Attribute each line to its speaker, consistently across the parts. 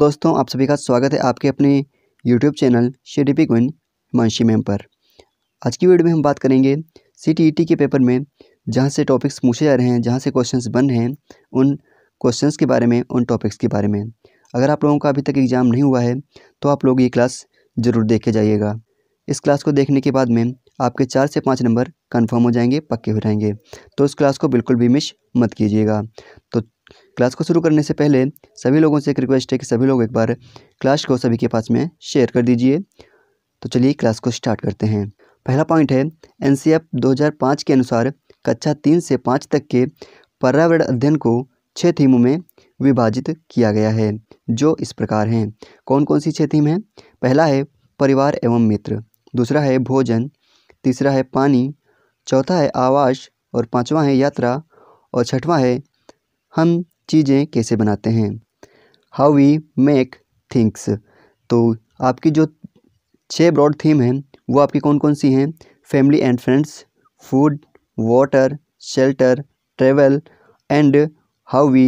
Speaker 1: दोस्तों आप सभी का स्वागत है आपके अपने यूट्यूब चैनल डी पी गोइन हिमांशी मैम पर आज की वीडियो में हम बात करेंगे सी टी ई टी के पेपर में जहाँ से टॉपिक्स पूछे जा रहे हैं जहाँ से क्वेश्चंस बन रहे हैं उन क्वेश्चंस के बारे में उन टॉपिक्स के बारे में अगर आप लोगों का अभी तक एग्ज़ाम नहीं हुआ है तो आप लोग ये क्लास ज़रूर देखे जाइएगा इस क्लास को देखने के बाद में आपके चार से पाँच नंबर कन्फर्म हो जाएंगे पक्के हो जाएंगे तो इस क्लास को बिल्कुल भी मिस मत कीजिएगा तो क्लास को शुरू करने से पहले सभी लोगों से एक रिक्वेस्ट है कि सभी लोग एक बार क्लास को सभी के पास में शेयर कर दीजिए तो चलिए क्लास को स्टार्ट करते हैं पहला पॉइंट है एन 2005 के अनुसार कक्षा तीन से पाँच तक के पर्यावरण अध्ययन को छः थीमों में विभाजित किया गया है जो इस प्रकार हैं कौन कौन सी छः थीम हैं पहला है परिवार एवं मित्र दूसरा है भोजन तीसरा है पानी चौथा है आवास और पांचवा है यात्रा और छठवां है हम चीज़ें कैसे बनाते हैं हाउ वी मेक थिंग्स तो आपकी जो छः ब्रॉड थीम हैं वो आपकी कौन कौन सी हैं family and friends food water shelter travel and how we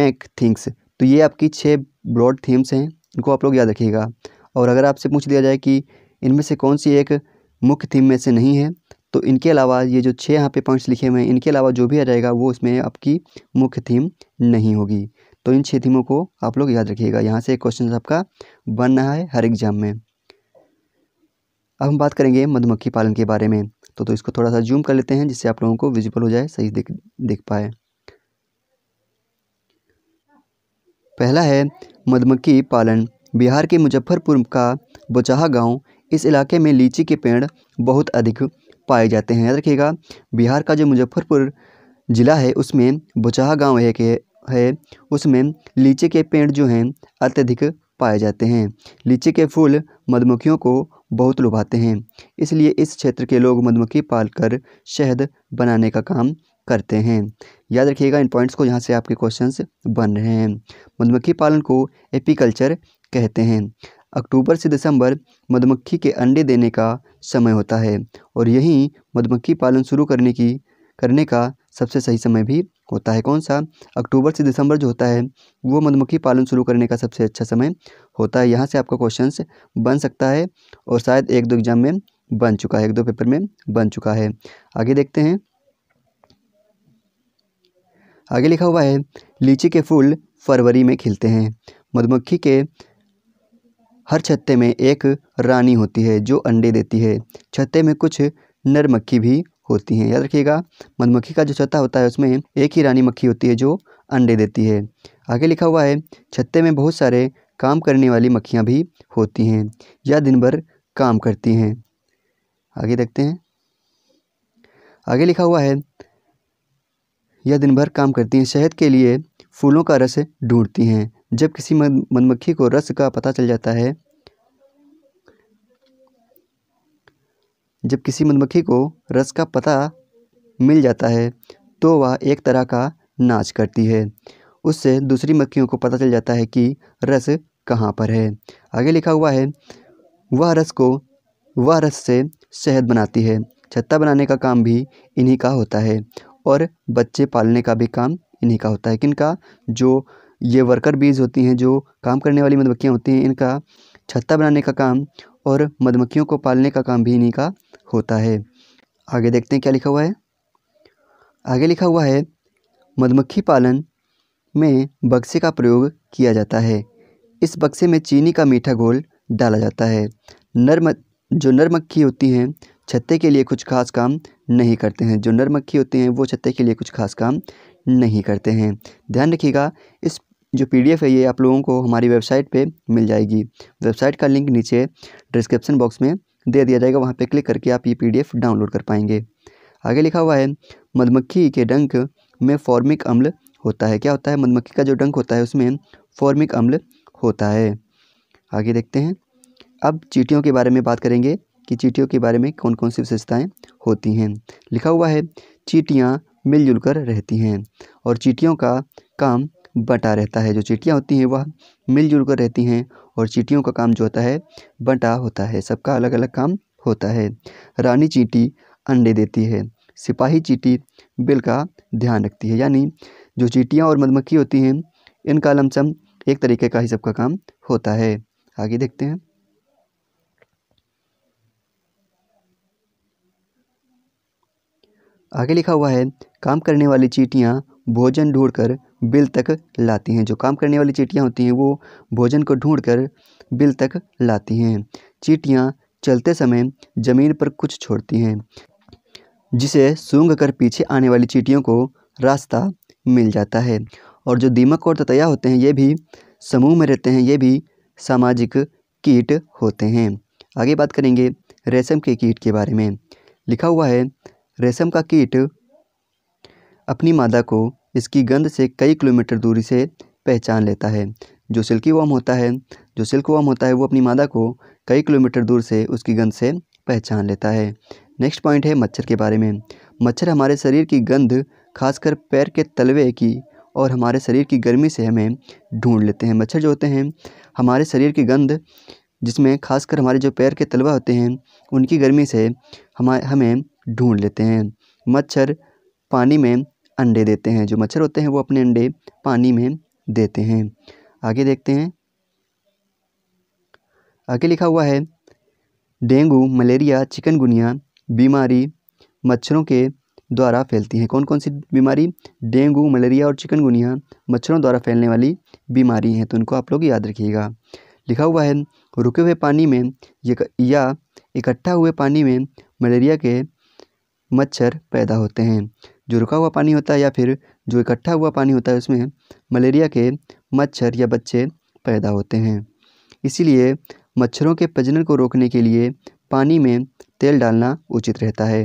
Speaker 1: make things तो ये आपकी छः ब्रॉड थीम्स हैं इनको आप लोग याद रखिएगा और अगर आपसे पूछ दिया जाए कि इनमें से कौन सी एक मुख्य थीम में से नहीं है तो इनके अलावा ये जो छः यहाँ पे पॉइंट्स लिखे हुए हैं इनके अलावा जो भी आ जाएगा वो उसमें आपकी मुख्य थीम नहीं होगी तो इन छः थीमों को आप लोग याद रखिएगा यहाँ से क्वेश्चन आपका बन रहा है हर एग्जाम में अब हम बात करेंगे मधुमक्खी पालन के बारे में तो तो इसको थोड़ा सा जूम कर लेते हैं जिससे आप लोगों को विजिबल हो जाए सही देख देख पाए पहला है मधुमक्खी पालन बिहार के मुजफ्फरपुर का बचाहा गांव इस इलाके में लीची के पेड़ बहुत अधिक पाए जाते हैं याद रखिएगा बिहार का जो मुजफ्फरपुर ज़िला है उसमें बुचाह गांव है के है उसमें लीचे के पेड़ जो हैं अत्यधिक पाए जाते हैं लीची के फूल मधुमक्खियों को बहुत लुभाते हैं इसलिए इस क्षेत्र के लोग मधुमक्खी पालकर शहद बनाने का काम करते हैं याद रखिएगा इन पॉइंट्स को यहाँ से आपके क्वेश्चंस बन रहे हैं मधुमक्खी पालन को एपिकल्चर कहते हैं अक्टूबर से दिसंबर मधुमक्खी के अंडे देने का समय होता है और यही मधुमक्खी पालन शुरू करने की करने का सबसे सही समय भी होता है कौन सा अक्टूबर से दिसंबर जो होता है वो मधुमक्खी पालन शुरू करने का सबसे अच्छा समय होता है यहाँ से आपका क्वेश्चन बन सकता है और शायद एक दो एग्जाम में बन चुका है एक दो पेपर में बन चुका है आगे देखते हैं आगे लिखा हुआ है लीची के फूल फरवरी में खिलते हैं मधुमक्खी के हर छत्ते में एक रानी होती है जो अंडे देती है छत्ते में कुछ नर मक्खी भी होती हैं याद रखिएगा मधुमक्खी का जो छत्ता होता है उसमें एक ही रानी मक्खी होती है जो अंडे देती है आगे लिखा हुआ है छत्ते में बहुत सारे काम करने वाली मक्खियाँ भी होती हैं या दिन भर काम करती हैं आगे देखते हैं आगे लिखा हुआ है यह दिन भर काम करती हैं शहद के लिए फूलों का रस ढूंढती हैं जब किसी मधुमक्खी को रस का पता चल जाता है जब किसी मधुमक्खी को रस का पता मिल जाता है तो वह एक तरह का नाच करती है उससे दूसरी मक्खियों को पता चल जाता है कि रस कहाँ पर है आगे लिखा हुआ है वह रस को वह रस से शहद बनाती है छत्ता बनाने का काम भी इन्हीं का होता है और बच्चे पालने का भी काम इन्हीं का होता है किनका जो ये वर्कर बीज होती हैं जो काम करने वाली मधुमक्खियाँ होती हैं इनका छत्ता बनाने का काम और मधुमक्खियों को पालने का काम भी इन्हीं का होता है आगे देखते हैं क्या लिखा हुआ है आगे लिखा हुआ है मधुमक्खी पालन में बक्से का प्रयोग किया जाता है इस बक्से में चीनी का मीठा घोल डाला जाता है नर म, जो नर मक्खी होती हैं छत्ते के लिए कुछ खास काम नहीं करते हैं जो नर मक्खी होती हैं वो छत्ते के लिए कुछ खास काम नहीं करते हैं ध्यान रखिएगा इस जो पीडीएफ है ये आप लोगों को हमारी वेबसाइट पे मिल जाएगी वेबसाइट का लिंक नीचे डिस्क्रिप्शन बॉक्स में दे दिया जाएगा वहाँ पे क्लिक करके आप ये पीडीएफ डाउनलोड कर पाएंगे आगे लिखा हुआ है मधुमक्खी के डंक में फॉर्मिक अम्ल होता है क्या होता है मधुमक्खी का जो डंक होता है उसमें फॉर्मिक अम्ल होता है आगे देखते हैं अब चीटियों के बारे में बात करेंगे कि चीटियों के बारे में कौन कौन सी विशेषताएँ होती हैं लिखा हुआ है चीटियाँ मिलजुल कर रहती हैं और चीटियों का काम बटा रहता है जो चीटियाँ होती हैं वह मिलजुल कर रहती हैं और चीटियों का काम जो होता है बँटा होता है सबका अलग अलग काम होता है रानी चींटी अंडे देती है सिपाही चींटी बिल का ध्यान रखती है यानी जो चीटियाँ और मधुमक्खी होती हैं इनका लमसम एक तरीके का ही सबका काम होता है आगे देखते हैं आगे लिखा हुआ है काम करने वाली चीटियाँ भोजन ढूंढकर बिल तक लाती हैं जो काम करने वाली चीटियाँ होती हैं वो भोजन को ढूंढकर बिल तक लाती हैं चीटियाँ चलते समय ज़मीन पर कुछ छोड़ती हैं जिसे सूंघ कर पीछे आने वाली चीटियों को रास्ता मिल जाता है और जो दीमक और ततया होते हैं ये भी समूह में रहते हैं ये भी सामाजिक कीट होते हैं आगे बात करेंगे रेशम के कीट के बारे में लिखा हुआ है रेशम का कीट अपनी मादा को इसकी गंध से कई किलोमीटर दूरी से पहचान लेता है जो सिल्की वॉम होता है जो सिल्क वॉम होता है वो अपनी मादा को कई किलोमीटर दूर से उसकी गंध से पहचान लेता है नेक्स्ट पॉइंट है मच्छर के बारे में मच्छर हमारे शरीर की गंध खासकर पैर के तलवे की और हमारे शरीर की गर्मी से हमें ढूंढ लेते हैं मच्छर जो होते हैं हमारे शरीर की गंध जिसमें खासकर हमारे जो पैर के तलवा होते हैं उनकी गर्मी से हम हमें ढूंढ लेते हैं मच्छर पानी में अंडे देते हैं जो मच्छर होते हैं वो अपने अंडे पानी में देते हैं आगे देखते हैं आगे लिखा हुआ है डेंगू मलेरिया चिकनगुनिया बीमारी मच्छरों के द्वारा फैलती हैं कौन कौन सी बीमारी डेंगू मलेरिया और चिकनगुनिया मच्छरों द्वारा फैलने वाली बीमारी हैं तो इनको आप लोग याद रखिएगा लिखा हुआ है रुके हुए पानी में या इकट्ठा हुए पानी में मलेरिया के मच्छर पैदा होते हैं जो रुका हुआ पानी होता है या फिर जो इकट्ठा हुआ पानी होता है उसमें मलेरिया के मच्छर या बच्चे पैदा होते हैं इसीलिए मच्छरों के प्रजनन को रोकने के लिए पानी में तेल डालना उचित रहता है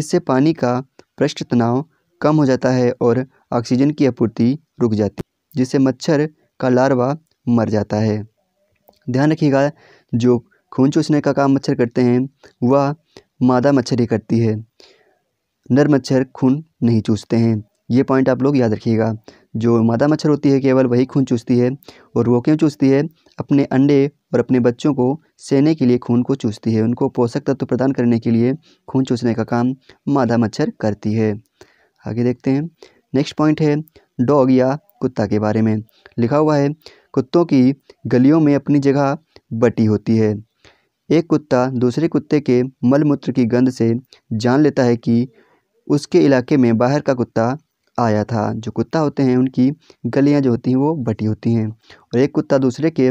Speaker 1: इससे पानी का पृष्ठ तनाव कम हो जाता है और ऑक्सीजन की आपूर्ति रुक जाती है जिससे मच्छर का लार्वा मर जाता है ध्यान रखिएगा जो खून चूसने का काम मच्छर करते हैं वह मादा मच्छर ही करती है नर मच्छर खून नहीं चूसते हैं ये पॉइंट आप लोग याद रखिएगा जो मादा मच्छर होती है केवल वही खून चूसती है और वो क्यों चूसती है अपने अंडे और अपने बच्चों को सेने के लिए खून को चूसती है उनको पोषक तत्व प्रदान करने के लिए खून चूसने का काम मादा मच्छर करती है आगे देखते हैं नेक्स्ट पॉइंट है डॉग या कुत्ता के बारे में लिखा हुआ है कुत्तों की गलियों में अपनी जगह बटी होती है एक कुत्ता दूसरे कुत्ते के मल मूत्र की गंध से जान लेता है कि उसके इलाके में बाहर का कुत्ता आया था जो कुत्ता होते हैं उनकी गलियां जो होती हैं वो बटी होती हैं और एक कुत्ता दूसरे के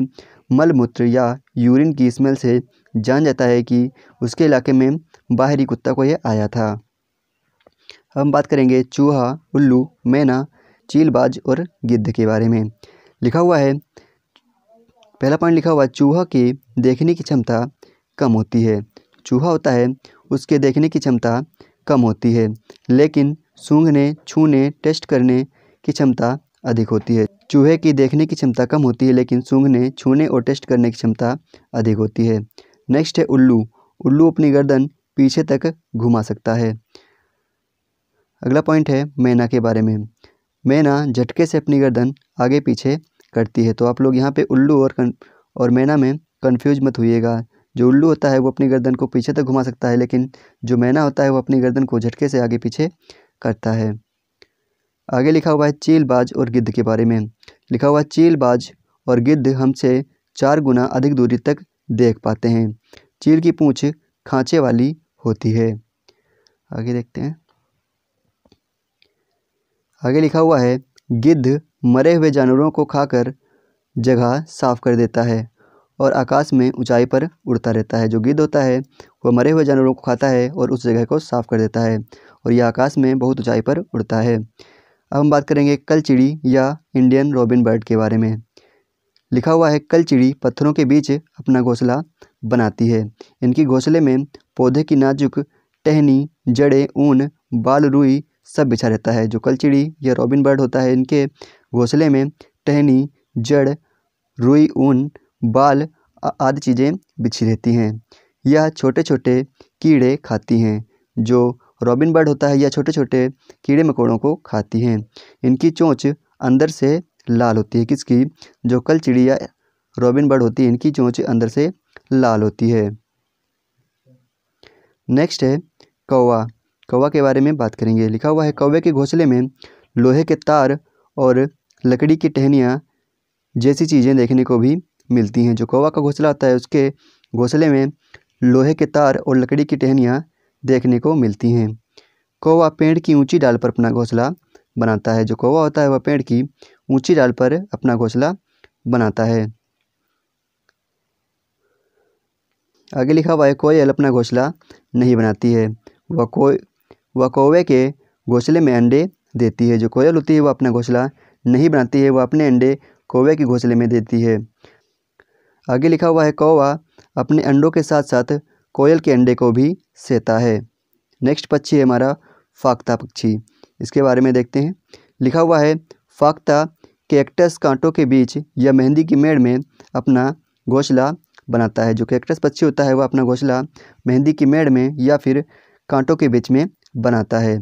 Speaker 1: मल मूत्र या यूरिन की स्मेल से जान जाता है कि उसके इलाके में बाहरी कुत्ता को ये आया था हम बात करेंगे चूहा उल्लू मैना चीलबाज और गिद्ध के बारे में लिखा हुआ है पहला पॉइंट लिखा हुआ चूहा की देखने की क्षमता कम होती है चूहा होता है उसके देखने की क्षमता कम होती है लेकिन सूंघने छूने टेस्ट करने की क्षमता अधिक होती है चूहे की देखने की क्षमता कम होती है लेकिन सूंघने छूने और टेस्ट करने की क्षमता अधिक होती है नेक्स्ट है उल्लू उल्लू अपनी गर्दन पीछे तक घुमा सकता है अगला पॉइंट है मैना के बारे में मैना झटके से अपनी गर्दन आगे पीछे करती है तो आप लोग यहाँ पे उल्लू और कन, और मैना में कन्फ्यूज मत होइएगा जो उल्लू होता है वो अपनी गर्दन को पीछे तक घुमा सकता है लेकिन जो मैना होता है वो अपनी गर्दन को झटके से आगे पीछे करता है आगे लिखा हुआ है चीलबाज और गिद्ध के बारे में लिखा हुआ चीलबाज और गिद्ध हमसे चार गुना अधिक दूरी तक देख पाते हैं चील की पूँछ खांचे वाली होती है आगे देखते हैं आगे लिखा हुआ है गिद्ध मरे हुए जानवरों को खाकर जगह साफ कर देता है और आकाश में ऊंचाई पर उड़ता रहता है जो गिद्ध होता है वह मरे हुए जानवरों को खाता है और उस जगह को साफ कर देता है और यह आकाश में बहुत ऊंचाई पर उड़ता है अब हम बात करेंगे कल चिड़ी या इंडियन रॉबिन बर्ड के बारे में लिखा हुआ है कल चिड़ी पत्थरों के बीच अपना घोंसला बनाती है इनकी घोंसले में पौधे की नाजुक टहनी जड़े ऊन बाल रुई सब बिछा रहता है जो कल चिड़ी या रॉबिन बर्ड होता है इनके घोंसले में टहनी जड़ रुई ऊन बाल आदि चीज़ें बिछी रहती हैं यह छोटे छोटे कीड़े खाती हैं जो रॉबिन बर्ड होता है यह छोटे छोटे कीड़े मकोड़ों को खाती हैं इनकी चोंच अंदर से लाल होती है किसकी जो कल चिड़िया रॉबिन बर्ड होती है इनकी चोंच अंदर से लाल होती है नेक्स्ट है कौवा कौवा के बारे में बात करेंगे लिखा हुआ है कौवे के घोंसले में लोहे के तार और लकड़ी की टहनियाँ जैसी चीज़ें देखने को भी मिलती हैं जो कौवा का घोंसला होता है उसके घोंसले में लोहे के तार और लकड़ी की टहनियाँ देखने को मिलती हैं कौवा पेड़ की ऊंची डाल पर अपना घोंसला बनाता है जो कौवा होता है वह पेड़ की ऊंची डाल पर अपना घोंसला बनाता है आगे लिखा हुआ है कोयल अपना घोंसला नहीं बनाती है वह को वह कौवे के घोंसले में अंडे देती है जो कोयल होती है वह अपना घोंसला नहीं बनाती है वह अपने अंडे कौवे के घोंसले में देती है आगे लिखा हुआ है कौवा अपने अंडों के साथ साथ कोयल के अंडे को भी सहता है नेक्स्ट पक्षी है हमारा फाख्ता पक्षी इसके बारे में देखते हैं लिखा हुआ है फाख्ता कैक्टस कांटों के बीच या मेहंदी की मेड़ में अपना घोंसला बनाता है जो कैक्टस पक्षी होता है वह अपना घोंसला मेहंदी की मेड़ में या फिर कांटों के बीच में बनाता है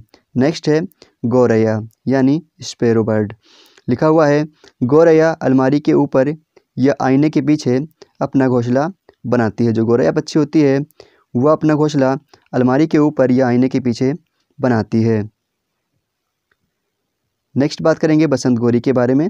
Speaker 1: नेक्स्ट है गौरैया यानी स्पेरो बर्ड लिखा हुआ है गौरैया अलमारी के ऊपर या आईने के पीछे अपना घोंसला बनाती है जो गौरैया पक्षी होती है वह अपना घोंसला अलमारी के ऊपर या आईने के पीछे बनाती है नेक्स्ट बात करेंगे बसंत गौरी के बारे में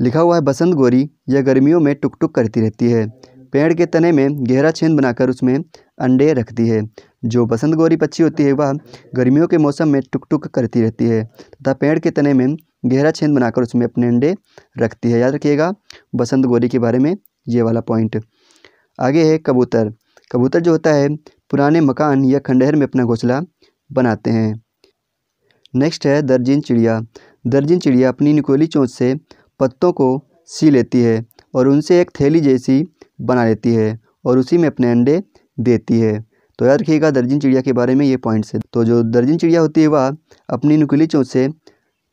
Speaker 1: लिखा हुआ है बसंत गोरी यह गर्मियों में टुक टुक करती रहती है पेड़ के तने में गहरा छेद बनाकर उसमें अंडे रखती है जो बसंत गौरी पक्षी होती है वह गर्मियों के मौसम में टुक टुक करती रहती है तथा पेड़ के तने में गहरा छेद बनाकर उसमें अपने अंडे रखती है याद रखिएगा बसंत गौरी के बारे में ये वाला पॉइंट आगे है कबूतर कबूतर जो होता है पुराने मकान या खंडहर में अपना घोंसला बनाते हैं नेक्स्ट है दर्जिन चिड़िया दर्जिन चिड़िया अपनी निकोली चोंच से पत्तों को सी लेती है और उनसे एक थैली जैसी बना लेती है और उसी में अपने अंडे देती है तो याद रखिएगा दर्जन चिड़िया के बारे में ये पॉइंट है तो जो दर्जन चिड़िया होती है वह अपनी नुकीली चोंच से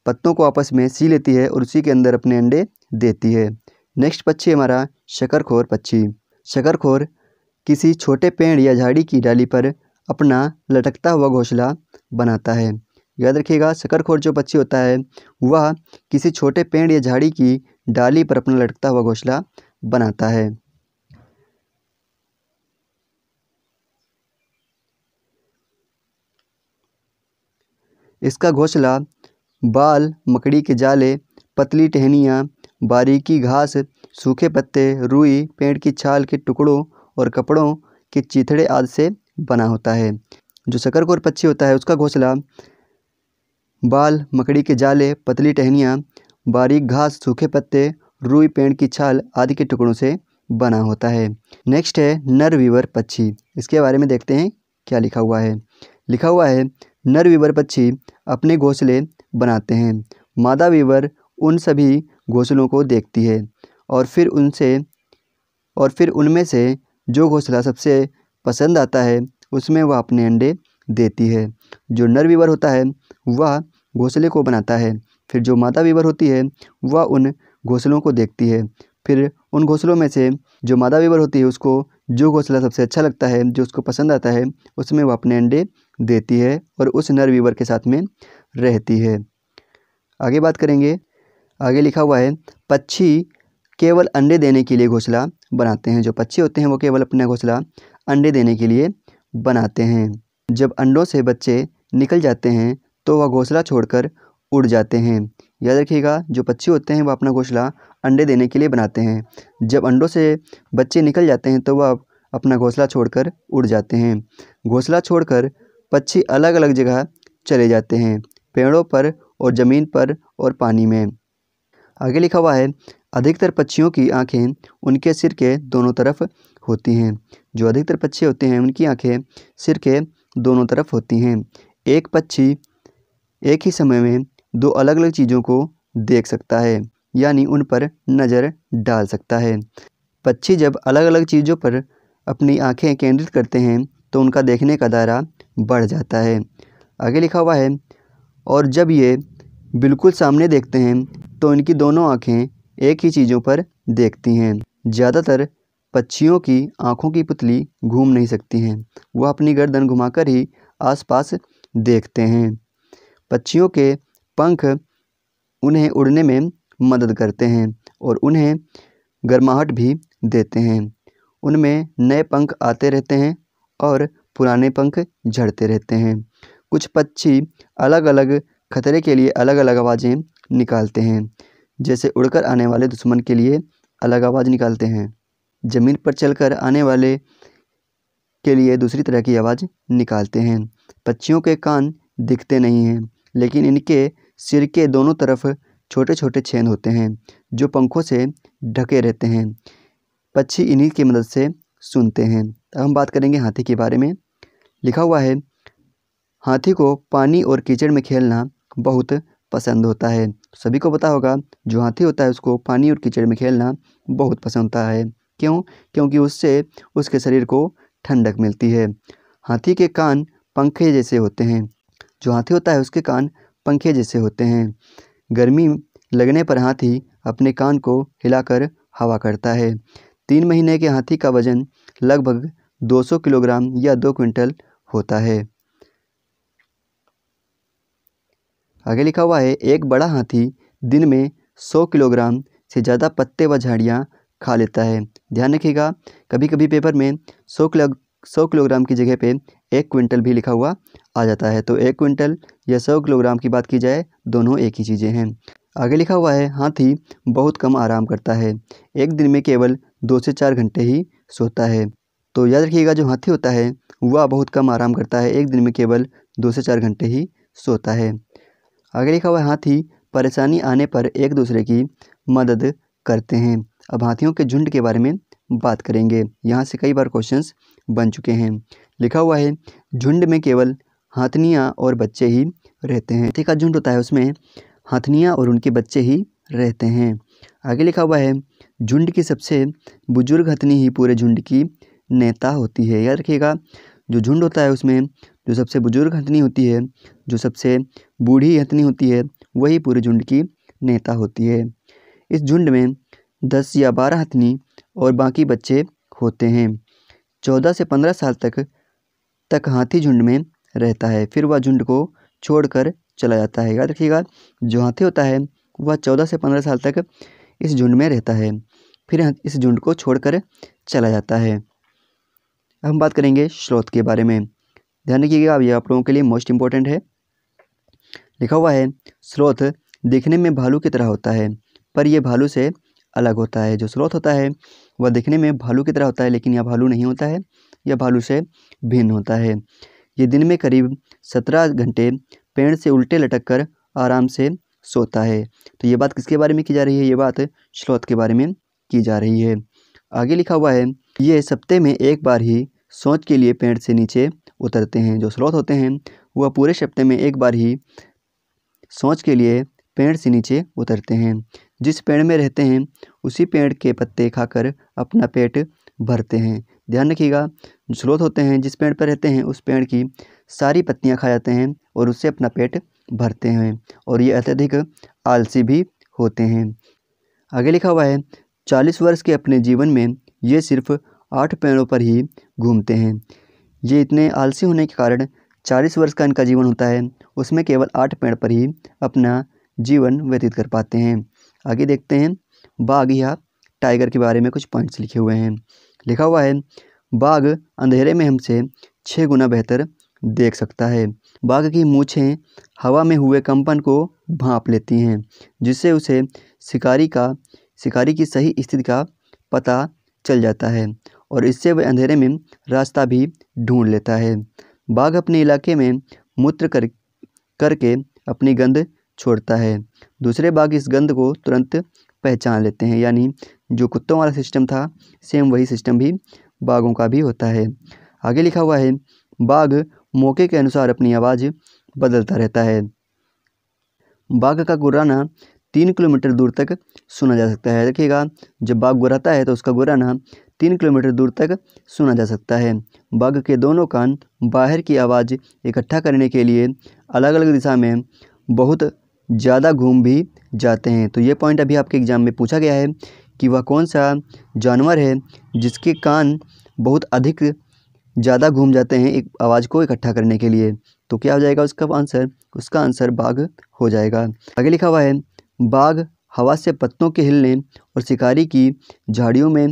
Speaker 1: पत्तों को आपस में सी लेती है और उसी के अंदर अपने अंडे देती है नेक्स्ट पक्षी हमारा शकरखोर पक्षी शकरखोर किसी छोटे पेड़ या झाड़ी की डाली पर अपना लटकता हुआ घोंसला बनाता है याद रखिएगा शकरखोर जो पक्षी होता है वह किसी छोटे पेड़ या झाड़ी की डाली पर अपना लटकता हुआ घोंसला बनाता है इसका घोंसला बाल मकड़ी के जाले पतली टहनियाँ बारीकी घास सूखे पत्ते रुई पेड़ की छाल के टुकड़ों और कपड़ों के चिथड़े आदि से बना होता है जो शकरकोर पक्षी होता है उसका घोंसला बाल मकड़ी के जाले पतली टहनियाँ बारीक घास सूखे पत्ते रुई पेड़ की छाल आदि के टुकड़ों से बना होता है नेक्स्ट है नर पक्षी इसके बारे में देखते हैं क्या लिखा हुआ है लिखा हुआ है नर विवर पक्षी अपने घोंसले बनाते हैं मादा वीवर उन सभी घोंसलों को देखती है और फिर उनसे और फिर उनमें से जो घोंसला सबसे पसंद आता है उसमें वह अपने अंडे देती है जो नर विवर होता है वह घोंसले को बनाता है फिर जो मादा वीवर होती है वह उन घोंसलों को देखती है फिर उन घोंसलों में से जो मादा वीवर होती है उसको जो घोंसला सबसे अच्छा लगता है जो उसको पसंद आता है उसमें वह अपने अंडे देती है और उस नर वीवर के साथ में रहती है आगे बात करेंगे आगे लिखा हुआ है पक्षी केवल अंडे देने के लिए घोंसला बनाते हैं जो पक्षी होते हैं वो केवल अपना घोंसला अंडे देने के लिए बनाते हैं जब अंडों से बच्चे निकल जाते हैं तो वह घोंसला छोड़कर उड़ जाते हैं याद रखिएगा जो पक्षी होते हैं वह अपना घोंसला अंडे देने के लिए बनाते हैं जब अंडों से बच्चे निकल जाते हैं तो वह अपना घोंसला छोड़कर उड़ जाते हैं घोंसला छोड़कर पक्षी अलग अलग जगह चले जाते हैं पेड़ों पर और ज़मीन पर और पानी में आगे लिखा हुआ है अधिकतर पक्षियों की आंखें उनके सिर के दोनों तरफ होती हैं जो अधिकतर पक्षी होते हैं उनकी आंखें सिर के दोनों तरफ होती हैं एक पक्षी एक ही समय में दो अलग अलग चीज़ों को देख सकता है यानी उन पर नज़र डाल सकता है पक्षी जब अलग अलग चीज़ों पर अपनी आँखें केंद्रित करते हैं तो उनका देखने का दायरा बढ़ जाता है आगे लिखा हुआ है और जब ये बिल्कुल सामने देखते हैं तो इनकी दोनों आँखें एक ही चीज़ों पर देखती हैं ज़्यादातर पक्षियों की आँखों की पुतली घूम नहीं सकती हैं वह अपनी गर्दन घुमाकर ही आसपास देखते हैं पक्षियों के पंख उन्हें उड़ने में मदद करते हैं और उन्हें गर्माहट भी देते हैं उनमें नए पंख आते रहते हैं और पुराने पंख झड़ते रहते हैं कुछ पक्षी अलग अलग खतरे के लिए अलग अलग आवाज़ें निकालते हैं जैसे उड़कर आने वाले दुश्मन के लिए अलग आवाज़ निकालते हैं ज़मीन पर चलकर आने वाले के लिए दूसरी तरह की आवाज़ निकालते हैं पक्षियों के कान दिखते नहीं हैं लेकिन इनके सिर के दोनों तरफ छोटे छोटे छेद होते हैं जो पंखों से ढके रहते हैं पक्षी इन्हीं की मदद से सुनते हैं अब हम बात करेंगे हाथी के बारे में लिखा हुआ है हाथी को पानी और कीचड़ में खेलना बहुत पसंद होता है सभी को पता होगा जो हाथी होता है उसको पानी और कीचड़ में खेलना बहुत पसंद होता है क्यों क्योंकि उससे उसके शरीर को ठंडक मिलती है हाथी के कान पंखे जैसे होते हैं जो हाथी होता है उसके कान पंखे जैसे होते हैं गर्मी लगने पर हाथी अपने कान को हिलाकर हवा करता है तीन महीने के हाथी का वजन लगभग 200 किलोग्राम या दो क्विंटल होता है आगे लिखा हुआ है एक बड़ा हाथी दिन में 100 किलोग्राम से ज़्यादा पत्ते व झाड़ियाँ खा लेता है ध्यान रखिएगा कभी कभी पेपर में 100 किलो 100 किलोग्राम की जगह पे एक क्विंटल भी लिखा हुआ आ जाता है तो एक क्विंटल या सौ किलोग्राम की बात की जाए दोनों एक ही चीज़ें हैं आगे लिखा हुआ है हाथी बहुत कम आराम करता है एक दिन में केवल दो से चार घंटे ही सोता है तो याद रखिएगा जो हाथी होता है वह बहुत कम आराम करता है एक दिन में केवल दो से चार घंटे ही सोता है आगे लिखा हुआ है हाथी परेशानी आने पर एक दूसरे की मदद करते हैं अब हाथियों के झुंड के बारे में बात करेंगे यहाँ से कई बार क्वेश्चंस बन चुके हैं लिखा हुआ है झुंड में केवल हाथनियाँ और बच्चे ही रहते हैं हाथी का झुंड होता है उसमें हाथनियाँ और उनके बच्चे ही रहते हैं आगे लिखा हुआ है झुंड की सबसे बुजुर्ग हथनी ही पूरे झुंड की नेता होती है याद रखिएगा जो झुंड होता है उसमें जो सबसे बुजुर्ग हथनी होती है जो सबसे बूढ़ी हथनी होती है वही पूरे झुंड की नेता होती है इस झुंड में दस या बारह हथनी और बाकी बच्चे होते हैं चौदह से पंद्रह साल तक तक हाथी झुंड में रहता है फिर वह झुंड को छोड़कर चला जाता है याद रखिएगा जो हाथी होता है वह चौदह से पंद्रह साल तक इस झुंड में रहता है फिर इस झुंड को छोड़कर चला जाता है अब हम बात करेंगे स्रोत के बारे में ध्यान रखिएगा अब यह आप लोगों के लिए मोस्ट इम्पोर्टेंट है लिखा हुआ है स्रोत दिखने में भालू की तरह होता है पर यह भालू से अलग होता है जो स्रोत होता है वह दिखने में भालू की तरह होता है लेकिन यह भालू नहीं होता है या भालू से भिन्न होता है ये दिन में करीब सत्रह घंटे पेड़ से उल्टे लटक कर आराम से सोता है तो ये बात किसके बारे में की जा रही है ये बात श्लोत के बारे में की जा रही है आगे लिखा हुआ है ये सप्ते में एक बार ही सोच के लिए पेड़ से नीचे उतरते हैं जो स्लोत होते हैं वह पूरे सप्ते में एक बार ही सोच के लिए पेड़ से नीचे उतरते हैं जिस पेड़ में रहते हैं उसी पेड़ के पत्ते खाकर अपना पेट भरते हैं ध्यान रखिएगा स्रोत होते हैं जिस पेड़ पर रहते हैं उस पेड़ की सारी पत्तियाँ खा जाते हैं और उससे अपना पेट भरते हैं और ये अत्यधिक आलसी भी होते हैं आगे लिखा हुआ है चालीस वर्ष के अपने जीवन में ये सिर्फ आठ पेड़ों पर ही घूमते हैं ये इतने आलसी होने के कारण चालीस वर्ष का इनका जीवन होता है उसमें केवल आठ पेड़ पर ही अपना जीवन व्यतीत कर पाते हैं आगे देखते हैं बाघ या टाइगर के बारे में कुछ पॉइंट्स लिखे हुए हैं लिखा हुआ है बाघ अंधेरे में हमसे छः गुना बेहतर देख सकता है बाघ की मूछें हवा में हुए कंपन को भाप लेती हैं जिससे उसे शिकारी का शिकारी की सही स्थिति का पता चल जाता है और इससे वह अंधेरे में रास्ता भी ढूंढ लेता है बाघ अपने इलाके में मूत्र कर करके अपनी गंध छोड़ता है दूसरे बाघ इस गंध को तुरंत पहचान लेते हैं यानी जो कुत्तों वाला सिस्टम था सेम वही सिस्टम भी बाघों का भी होता है आगे लिखा हुआ है बाघ मौके के अनुसार अपनी आवाज़ बदलता रहता है बाघ का गुर्राना तीन किलोमीटर दूर तक सुना जा सकता है देखिएगा जब बाघ गुर्राता है तो उसका गुर्राना तीन किलोमीटर दूर तक सुना जा सकता है बाघ के दोनों कान बाहर की आवाज़ इकट्ठा करने के लिए अलग अलग दिशा में बहुत ज़्यादा घूम भी जाते हैं तो ये पॉइंट अभी आपके एग्ज़ाम में पूछा गया है कि वह कौन सा जानवर है जिसके कान बहुत अधिक ज़्यादा घूम जाते हैं एक आवाज़ को इकट्ठा करने के लिए तो क्या हो जाएगा उसका आंसर उसका आंसर बाघ हो जाएगा आगे लिखा हुआ है बाघ हवा से पत्तों के हिलने और शिकारी की झाड़ियों में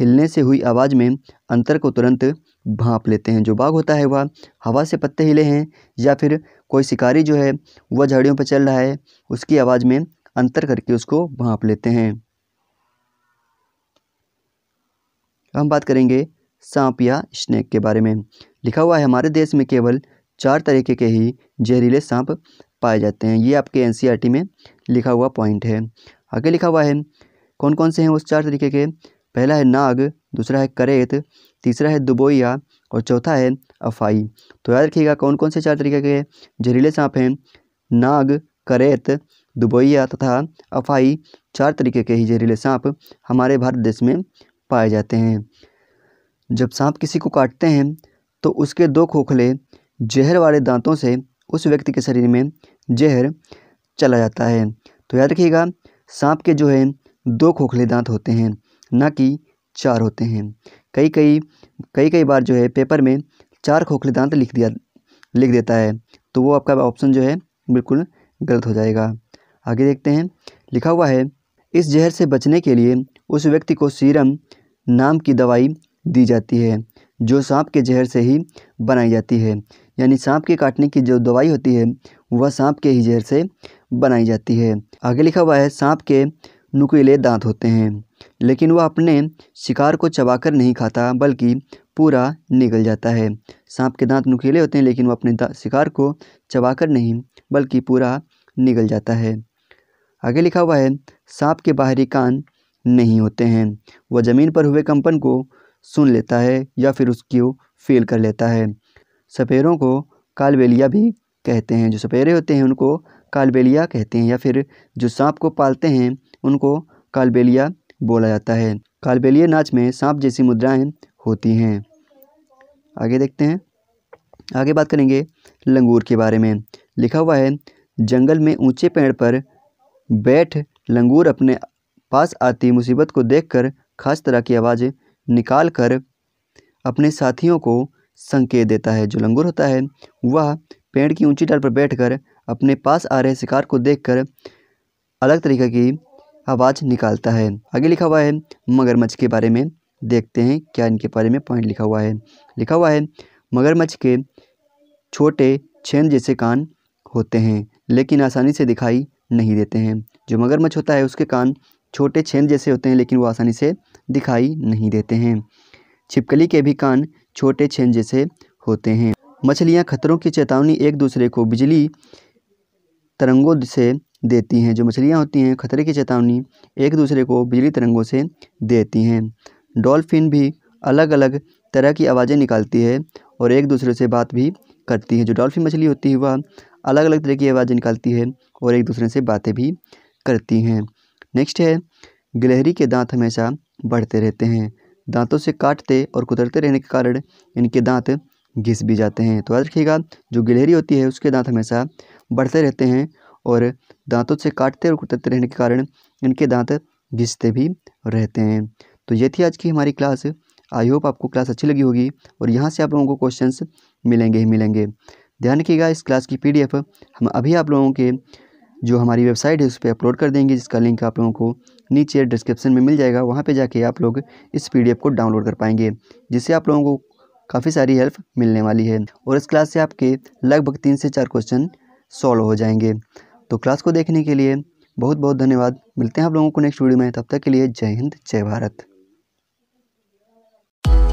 Speaker 1: हिलने से हुई आवाज़ में अंतर को तुरंत भाँप लेते हैं जो बाघ होता है वह हवा से पत्ते हिले हैं या फिर कोई शिकारी जो है वह झाड़ियों पर चल रहा है उसकी आवाज़ में अंतर करके उसको भाप लेते हैं हम बात करेंगे सांप या स्नैक के बारे में लिखा हुआ है हमारे देश में केवल चार तरीके के ही जहरीले सांप पाए जाते हैं ये आपके एन e में लिखा हुआ पॉइंट है आगे लिखा हुआ है कौन कौन से हैं उस चार तरीके के पहला है नाग दूसरा है करेत तीसरा है दुबोया और चौथा है अफाई तो याद रखिएगा कौन कौन से चार तरीके के जहरीले सांप हैं नाग करेत दुबोया तथा अफाई चार तरीके के ही जहरीले सांप हमारे भारत देश में पाए जाते हैं जब सांप किसी को काटते हैं तो उसके दो खोखले जहर वाले दांतों से उस व्यक्ति के शरीर में जहर चला जाता है तो याद रखिएगा सांप के जो है दो खोखले दांत होते हैं ना कि चार होते हैं कई कई कई कई बार जो है पेपर में चार खोखले दांत लिख दिया लिख देता है तो वो आपका ऑप्शन जो है बिल्कुल गलत हो जाएगा आगे देखते हैं लिखा हुआ है इस जहर से बचने के लिए उस व्यक्ति को सीरम नाम की दवाई दी जाती है जो सांप के जहर से ही बनाई जाती है यानी सांप के काटने की जो दवाई होती है वह सांप के ही जहर से बनाई जाती है आगे लिखा हुआ है सांप के नुकीले दांत होते हैं लेकिन वह अपने शिकार को चबाकर नहीं खाता बल्कि पूरा निगल जाता है सांप के दांत नुकीले होते हैं लेकिन वह अपने शिकार को चबाकर नहीं बल्कि पूरा निगल जाता है आगे लिखा हुआ है सांप के बाहरी कान नहीं होते हैं वह ज़मीन पर हुए कंपन को सुन लेता है या फिर उसको फील कर लेता है सपेरों को कालबेलिया भी कहते हैं जो सपेरे होते हैं उनको कालबेलिया कहते हैं या फिर जो सांप को पालते हैं उनको कालबेलिया बोला जाता है कालबेलिया नाच में सांप जैसी मुद्राएं होती हैं आगे देखते हैं आगे बात करेंगे लंगूर के बारे में लिखा हुआ है जंगल में ऊंचे पेड़ पर बैठ लंगूर अपने पास आती मुसीबत को देखकर खास तरह की आवाज़ निकाल कर अपने साथियों को संकेत देता है जो लंगूर होता है वह पेड़ की ऊंची डाल पर बैठकर अपने पास आ रहे शिकार को देखकर अलग तरीके की आवाज़ निकालता है आगे लिखा हुआ है मगरमच्छ के बारे में देखते हैं क्या इनके बारे में पॉइंट लिखा हुआ है लिखा हुआ है मगरमच्छ के छोटे छेद जैसे कान होते हैं लेकिन आसानी से दिखाई नहीं देते हैं जो मगरमच्छ होता है उसके कान छोटे छेद जैसे होते हैं लेकिन वो आसानी से दिखाई नहीं देते हैं छिपकली के भी कान छोटे छेद जैसे होते हैं मछलियाँ खतरों की चेतावनी एक दूसरे को बिजली तरंगों से देती हैं जो मछलियाँ होती हैं खतरे की चेतावनी एक दूसरे को बिजली तरंगों से देती हैं डॉल्फिन भी अलग अलग तरह की आवाज़ें निकालती है और एक दूसरे से बात भी करती है जो डॉल्फिन मछली होती है वह अलग अलग तरह की आवाज़ें निकालती है और एक दूसरे से बातें भी करती हैं नेक्स्ट है गिलहरी के दांत हमेशा बढ़ते रहते हैं दांतों से काटते और कुतरते रहने के कारण इनके दांत घिस भी जाते हैं तो याद रखिएगा जो गिलहरी होती है उसके दांत हमेशा बढ़ते रहते हैं और दांतों से काटते और कुटते रहने के कारण इनके दांत घिसते भी रहते हैं तो ये थी आज की हमारी क्लास आई होप आपको क्लास अच्छी लगी होगी और यहाँ से आप लोगों को क्वेश्चंस मिलेंगे ही मिलेंगे ध्यान रखिएगा इस क्लास की पीडीएफ हम अभी आप लोगों के जो हमारी वेबसाइट है उस पर अपलोड कर देंगे जिसका लिंक आप लोगों को नीचे डिस्क्रिप्शन में मिल जाएगा वहाँ पर जाके आप लोग इस पी को डाउनलोड कर पाएंगे जिससे आप लोगों को काफ़ी सारी हेल्प मिलने वाली है और इस क्लास से आपके लगभग तीन से चार क्वेश्चन सॉल्व हो जाएंगे तो क्लास को देखने के लिए बहुत बहुत धन्यवाद मिलते हैं आप लोगों को नेक्स्ट वीडियो में तब तक के लिए जय हिंद जय भारत